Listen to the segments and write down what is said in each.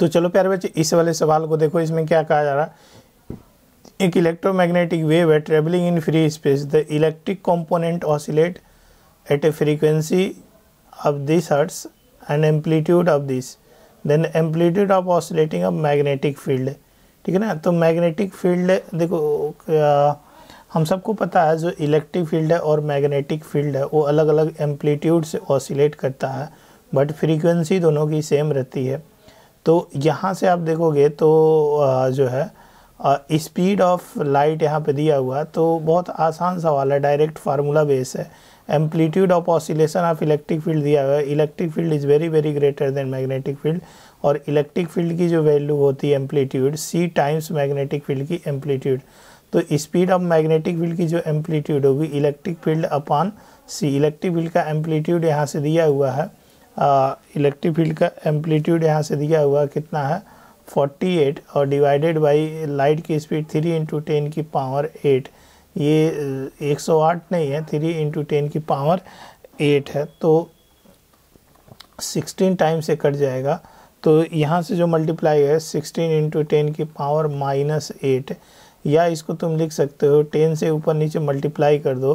तो चलो प्यारे बच्चे इस वाले सवाल को देखो इसमें क्या कहा जा रहा है एक इलेक्ट्रोमैग्नेटिक वेव है travelling in free space the electric component oscillate at a frequency of this hertz and amplitude of this then amplitude of oscillating of magnetic field ठीक है ना तो मैग्नेटिक फील्ड देखो हम सबको पता है जो इलेक्ट्रिक फील्ड है और मैग्नेटिक फील्ड है वो अलग अलग एम्पलीट्यूड से ऑसिलेट करता है बट फ्रीक्वेंसी दोनों की सेम रहती है तो यहाँ से आप देखोगे तो जो है स्पीड ऑफ लाइट यहाँ पे दिया हुआ तो बहुत आसान सवाल है डायरेक्ट फार्मूला बेस है amplitude of oscillation of electric field दिया हुआ है electric field is very very greater than magnetic field और इलेक्ट्रिक फील्ड की जो वैल्यू होती है amplitude C times magnetic field की एम्पलीट्यूड तो स्पीड ऑफ मैग्नेटिक फील्ड की जो एम्पलीट्यूड होगी electric field upon C electric field का एम्पलीट्यूड यहाँ से दिया हुआ है इलेक्ट्रिक फील्ड का एम्पलीट्यूड यहाँ से दिया हुआ कितना है 48 और डिवाइडेड बाई लाइट की स्पीड 3 इंटू टेन की पावर 8 ये 108 नहीं है 3 इंटू टेन की पावर 8 है तो 16 टाइम से कट जाएगा तो यहाँ से जो मल्टीप्लाई है 16 इंटू टेन की पावर माइनस एट या इसको तुम लिख सकते हो 10 से ऊपर नीचे मल्टीप्लाई कर दो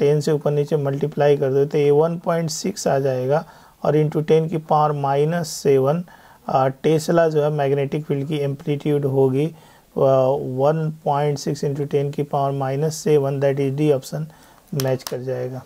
टेन से ऊपर नीचे मल्टीप्लाई कर दो तो ये वन पॉइंट सिक्स आ जाएगा और इंटू टेन की पावर माइनस सेवन टेस्ला जो है मैग्नेटिक फील्ड की एम्पलीट्यूड होगी one point six into ten की power minus seven that is D option match कर जाएगा